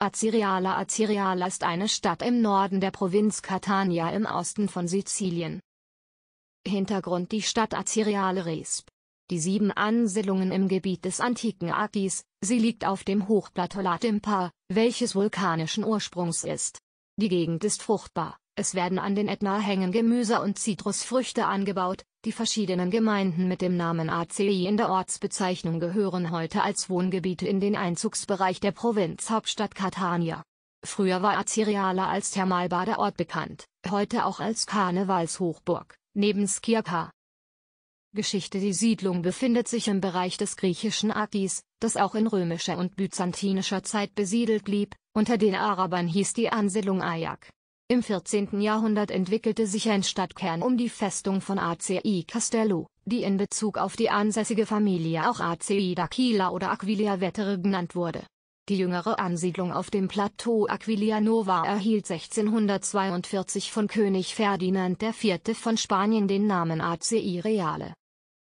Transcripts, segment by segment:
Acireala Acireala ist eine Stadt im Norden der Provinz Catania im Osten von Sizilien. Hintergrund Die Stadt Acireale Resp. Die sieben Ansiedlungen im Gebiet des antiken Akis, sie liegt auf dem Hochplateau Latimpa, welches vulkanischen Ursprungs ist. Die Gegend ist fruchtbar, es werden an den Ätna-Hängen Gemüse und Zitrusfrüchte angebaut, die verschiedenen Gemeinden mit dem Namen ACI in der Ortsbezeichnung gehören heute als Wohngebiete in den Einzugsbereich der Provinzhauptstadt Catania. Früher war Aziriala als Thermalbadeort bekannt, heute auch als Karnevalshochburg, neben Skirka, Geschichte Die Siedlung befindet sich im Bereich des griechischen Akis, das auch in römischer und byzantinischer Zeit besiedelt blieb, unter den Arabern hieß die Ansiedlung Ayak. Im 14. Jahrhundert entwickelte sich ein Stadtkern um die Festung von ACI Castello, die in Bezug auf die ansässige Familie auch ACI d'Aquila oder Aquilia Vettere genannt wurde die jüngere Ansiedlung auf dem Plateau Aquilianova erhielt 1642 von König Ferdinand IV. von Spanien den Namen ACI Reale.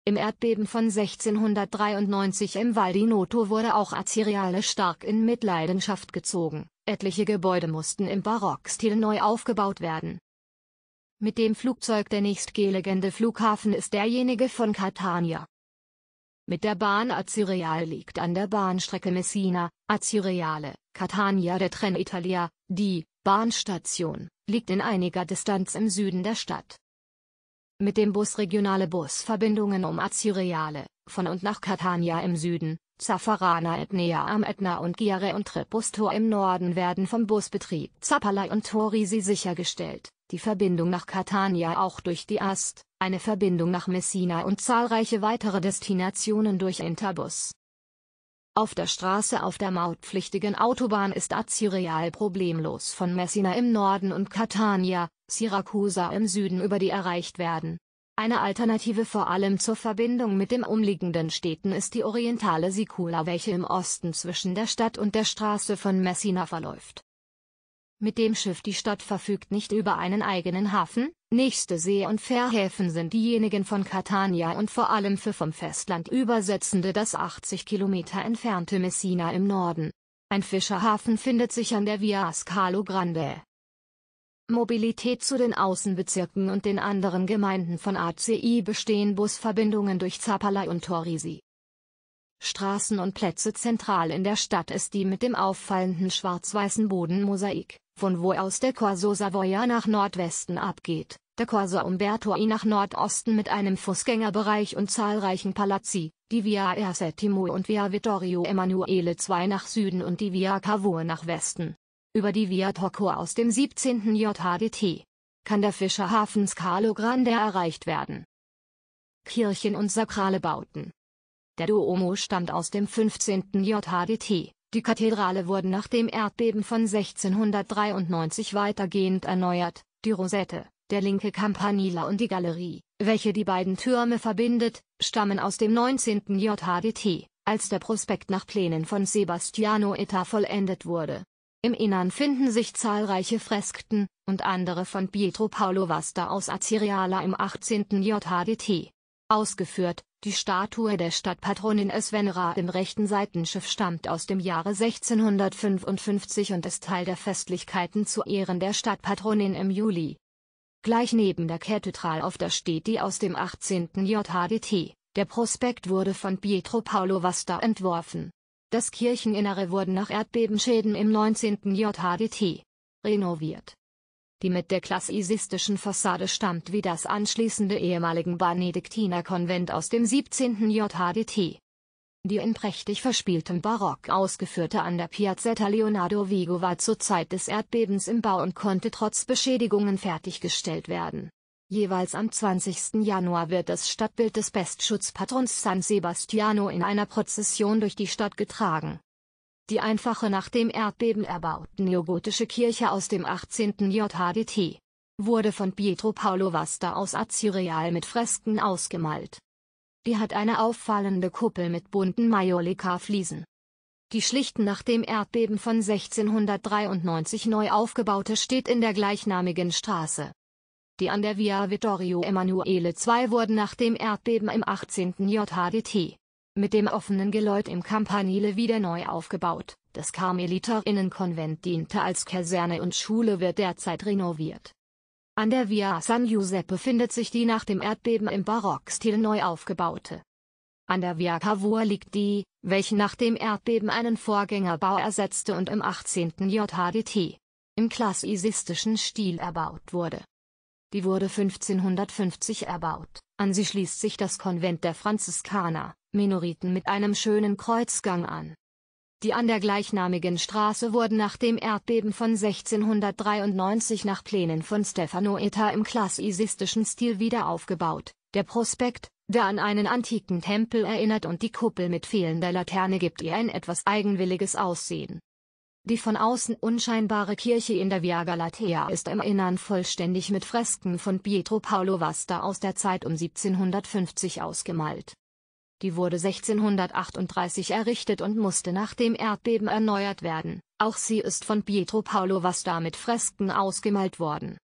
Im Erdbeben von 1693 im Val di Noto wurde auch ACI Reale stark in Mitleidenschaft gezogen, etliche Gebäude mussten im Barockstil neu aufgebaut werden. Mit dem Flugzeug der nächstgelegende Flughafen ist derjenige von Catania. Mit der Bahn Acireale liegt an der Bahnstrecke Messina, Azireale, Catania der Trenitalia, die Bahnstation, liegt in einiger Distanz im Süden der Stadt. Mit dem Bus regionale Busverbindungen um Azireale, von und nach Catania im Süden, Zaffarana Etnea am Etna und Giare und Tripustor im Norden werden vom Busbetrieb Zappalai und Torisi sichergestellt die Verbindung nach Catania auch durch die Ast, eine Verbindung nach Messina und zahlreiche weitere Destinationen durch Interbus. Auf der Straße auf der mautpflichtigen Autobahn ist Azireal problemlos von Messina im Norden und Catania, Siracusa im Süden über die erreicht werden. Eine Alternative vor allem zur Verbindung mit den umliegenden Städten ist die orientale Sicula, welche im Osten zwischen der Stadt und der Straße von Messina verläuft mit dem Schiff. Die Stadt verfügt nicht über einen eigenen Hafen, nächste See- und Fährhäfen sind diejenigen von Catania und vor allem für vom Festland übersetzende das 80 Kilometer entfernte Messina im Norden. Ein Fischerhafen findet sich an der Via Scalo Grande. Mobilität zu den Außenbezirken und den anderen Gemeinden von ACI bestehen Busverbindungen durch Zapala und Torisi. Straßen und Plätze zentral in der Stadt ist die mit dem auffallenden schwarz-weißen Bodenmosaik, von wo aus der Corso Savoia nach Nordwesten abgeht, der Corso Umberto I nach Nordosten mit einem Fußgängerbereich und zahlreichen Palazzi, die Via Ersettimo und Via Vittorio Emanuele II nach Süden und die Via Cavour nach Westen. Über die Via Tocco aus dem 17. JHDT kann der Fischerhafen Scalo Grande erreicht werden. Kirchen und sakrale Bauten der Duomo stammt aus dem 15. JHDT. Die Kathedrale wurde nach dem Erdbeben von 1693 weitergehend erneuert. Die Rosette, der linke Campanile und die Galerie, welche die beiden Türme verbindet, stammen aus dem 19. JHDT, als der Prospekt nach Plänen von Sebastiano Etta vollendet wurde. Im Innern finden sich zahlreiche Fresken, und andere von Pietro Paolo Vasta aus Acireala im 18. JHDT ausgeführt. Die Statue der Stadtpatronin Svenra im rechten Seitenschiff stammt aus dem Jahre 1655 und ist Teil der Festlichkeiten zu Ehren der Stadtpatronin im Juli. Gleich neben der Kathedrale auf der steht die aus dem 18. JHDT. Der Prospekt wurde von Pietro Paolo Vasta entworfen. Das Kircheninnere wurde nach Erdbebenschäden im 19. JHDT renoviert die mit der klassizistischen Fassade stammt wie das anschließende ehemaligen Benediktinerkonvent aus dem 17. JHDT. Die in prächtig verspieltem Barock ausgeführte an der Piazzetta Leonardo Vigo war zur Zeit des Erdbebens im Bau und konnte trotz Beschädigungen fertiggestellt werden. Jeweils am 20. Januar wird das Stadtbild des Bestschutzpatrons San Sebastiano in einer Prozession durch die Stadt getragen die einfache nach dem Erdbeben erbaute neogotische Kirche aus dem 18. JHDT wurde von Pietro Paolo Vasta aus Azireal mit Fresken ausgemalt. Die hat eine auffallende Kuppel mit bunten Majolika-Fliesen. Die schlichten nach dem Erdbeben von 1693 neu aufgebaute steht in der gleichnamigen Straße. Die an der Via Vittorio Emanuele II wurden nach dem Erdbeben im 18. JHDT mit dem offenen Geläut im Campanile wieder neu aufgebaut. Das Karmeliterinnenkonvent diente als Kaserne und Schule wird derzeit renoviert. An der Via San Giuseppe findet sich die nach dem Erdbeben im Barockstil neu aufgebaute. An der Via Cavour liegt die, welche nach dem Erdbeben einen Vorgängerbau ersetzte und im 18. JHDT im klassizistischen Stil erbaut wurde. Die wurde 1550 erbaut, an sie schließt sich das Konvent der Franziskaner, Minoriten mit einem schönen Kreuzgang an. Die an der gleichnamigen Straße wurden nach dem Erdbeben von 1693 nach Plänen von Stefano Etta im klassizistischen Stil wieder aufgebaut. Der Prospekt, der an einen antiken Tempel erinnert und die Kuppel mit fehlender Laterne gibt ihr ein etwas eigenwilliges Aussehen. Die von außen unscheinbare Kirche in der Via Galatea ist im Innern vollständig mit Fresken von Pietro Paolo Vasta aus der Zeit um 1750 ausgemalt. Die wurde 1638 errichtet und musste nach dem Erdbeben erneuert werden, auch sie ist von Pietro Paolo Vasta mit Fresken ausgemalt worden.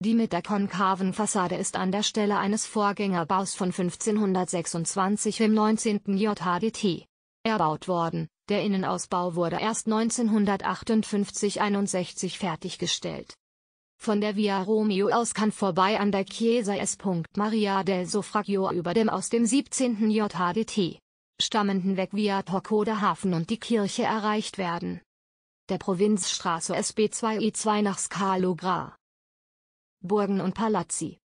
Die mit der konkaven Fassade ist an der Stelle eines Vorgängerbaus von 1526 im 19. JHDT erbaut worden, der Innenausbau wurde erst 1958-61 fertiggestellt. Von der Via Romeo aus kann vorbei an der Chiesa S. Maria del Sofragio über dem aus dem 17. JHDT stammenden Weg via Torcoda Hafen und die Kirche erreicht werden. Der Provinzstraße SB2I2 e nach Scalo Gra. Burgen und Palazzi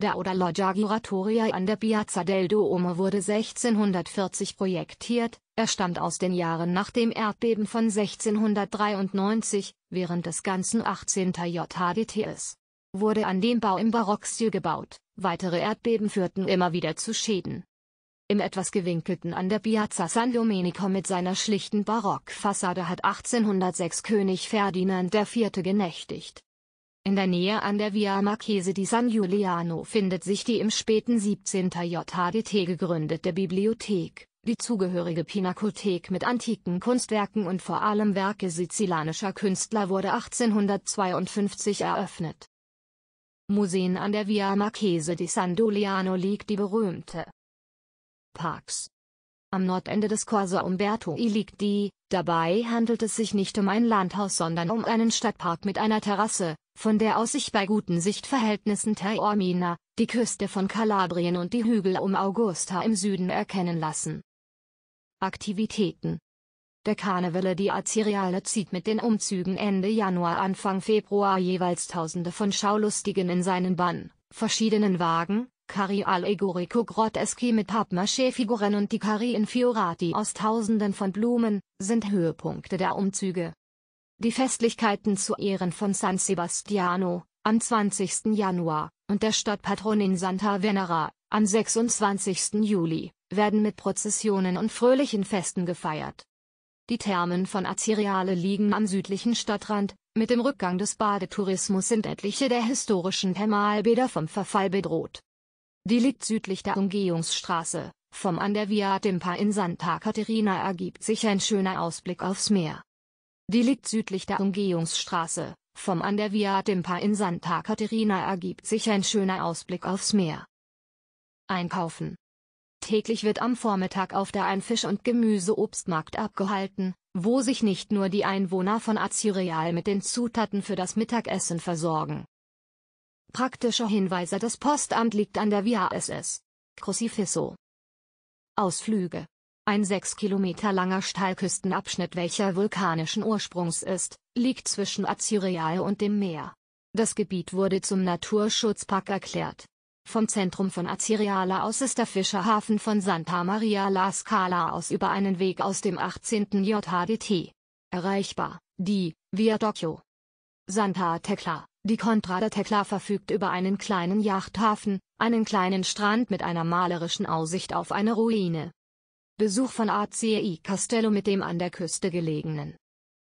der Loggia Giratoria an der Piazza del Duomo wurde 1640 projektiert, er stammt aus den Jahren nach dem Erdbeben von 1693, während des ganzen 18. JHDTs. Wurde an dem Bau im Barockstil gebaut, weitere Erdbeben führten immer wieder zu Schäden. Im etwas gewinkelten an der Piazza San Domenico mit seiner schlichten Barockfassade hat 1806 König Ferdinand IV genächtigt. In der Nähe an der Via Marchese di San Giuliano findet sich die im späten 17. JHDT gegründete Bibliothek, die zugehörige Pinakothek mit antiken Kunstwerken und vor allem Werke sizilianischer Künstler wurde 1852 eröffnet. Museen an der Via Marchese di San Giuliano liegt die berühmte Parks. Am Nordende des Corso I liegt die, dabei handelt es sich nicht um ein Landhaus sondern um einen Stadtpark mit einer Terrasse, von der aus sich bei guten Sichtverhältnissen Taormina, die Küste von Kalabrien und die Hügel um Augusta im Süden erkennen lassen. Aktivitäten Der Karnevale die Aziriale zieht mit den Umzügen Ende Januar Anfang Februar jeweils Tausende von Schaulustigen in seinen Bann, verschiedenen Wagen, Cari allegorico grotteschi mit Pappmaché-Figuren und die Cari in Fiorati aus Tausenden von Blumen, sind Höhepunkte der Umzüge. Die Festlichkeiten zu Ehren von San Sebastiano, am 20. Januar, und der Stadtpatronin Santa Venera, am 26. Juli, werden mit Prozessionen und fröhlichen Festen gefeiert. Die Thermen von Aziriale liegen am südlichen Stadtrand, mit dem Rückgang des Badetourismus sind etliche der historischen Thermalbäder vom Verfall bedroht. Die liegt südlich der Umgehungsstraße, vom An der Via Timpa in Santa Caterina ergibt sich ein schöner Ausblick aufs Meer. Die liegt südlich der Umgehungsstraße, vom An der Via Dimpa in Santa Caterina ergibt sich ein schöner Ausblick aufs Meer. Einkaufen. Täglich wird am Vormittag auf der Einfisch- und Gemüseobstmarkt abgehalten, wo sich nicht nur die Einwohner von Azireal mit den Zutaten für das Mittagessen versorgen. Praktische Hinweise Das Postamt liegt an der Via SS. Crucifisso. Ausflüge ein sechs Kilometer langer Steilküstenabschnitt welcher vulkanischen Ursprungs ist, liegt zwischen Azyreal und dem Meer. Das Gebiet wurde zum Naturschutzpark erklärt. Vom Zentrum von Azireale aus ist der Fischerhafen von Santa Maria la Scala aus über einen Weg aus dem 18. JHDT erreichbar, die Via Docchio. Santa Tecla, die Contrada Tecla verfügt über einen kleinen Yachthafen, einen kleinen Strand mit einer malerischen Aussicht auf eine Ruine Besuch von ACI Castello mit dem an der Küste gelegenen.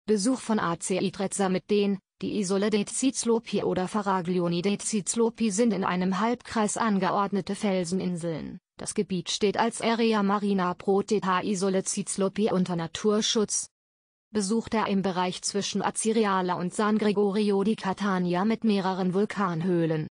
Besuch von ACI Trezza mit den, die Isole dei Ciclopi oder Faraglioni dei Ciclopi sind in einem Halbkreis angeordnete Felseninseln. Das Gebiet steht als Area Marina Proteta Isole Ciclopi unter Naturschutz. Besuch der im Bereich zwischen Azireale und San Gregorio di Catania mit mehreren Vulkanhöhlen,